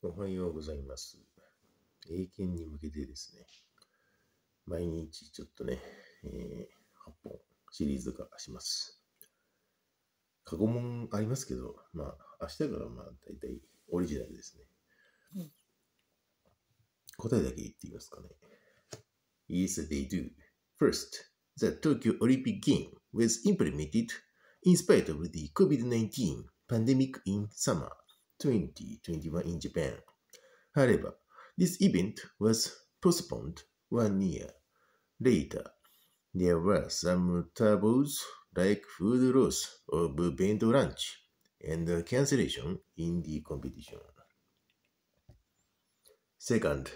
おはようございます。英検に向けてですね、毎日ちょっとね、えー、8本シリーズ化します。過去問ありますけど、まあ、明日からまあ、大体オリジナルですね。うん、答えだけ言ってみますかね。Yes, they do. First, the Tokyo Olympic Game was implemented in spite of the COVID-19 pandemic in summer 2021 in Japan. However, this event was postponed one year later. There were some troubles like food loss of vendor lunch and cancellation in the competition. Second,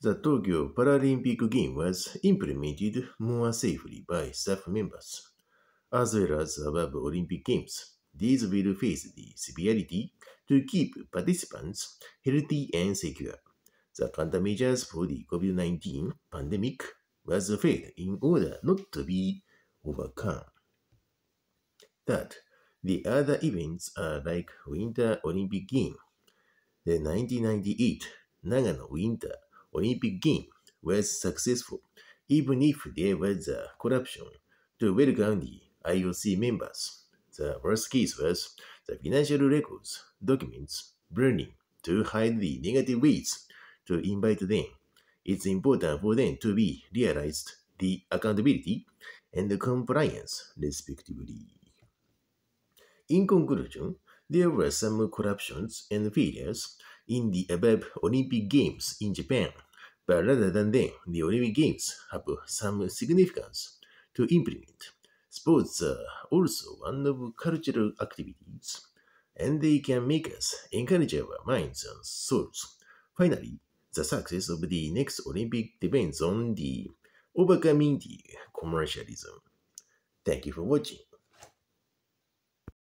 the Tokyo Paralympic Game was implemented more safely by staff members, as well as above Olympic Games. These will face the severity to keep participants healthy and secure. The countermeasures for the COVID-19 pandemic was failed in order not to be overcome. Third, the other events are like Winter Olympic Games. The 1998 Nagano Winter Olympic Games was successful, even if there was a corruption to welcome the IOC members the case was the financial records, documents, burning to hide the negative weeds to invite them. It's important for them to be realized the accountability and the compliance respectively. In conclusion, there were some corruptions and failures in the above Olympic Games in Japan, but rather than them, the Olympic Games have some significance to implement. Sports are uh, also one of cultural activities, and they can make us encourage our minds and souls. Finally, the success of the next Olympic depends on the overcoming the commercialism. Thank you for watching.